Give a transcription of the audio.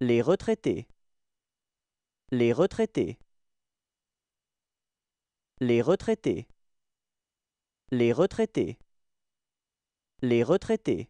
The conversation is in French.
Les retraités. Les retraités. Les retraités. Les retraités. Les retraités.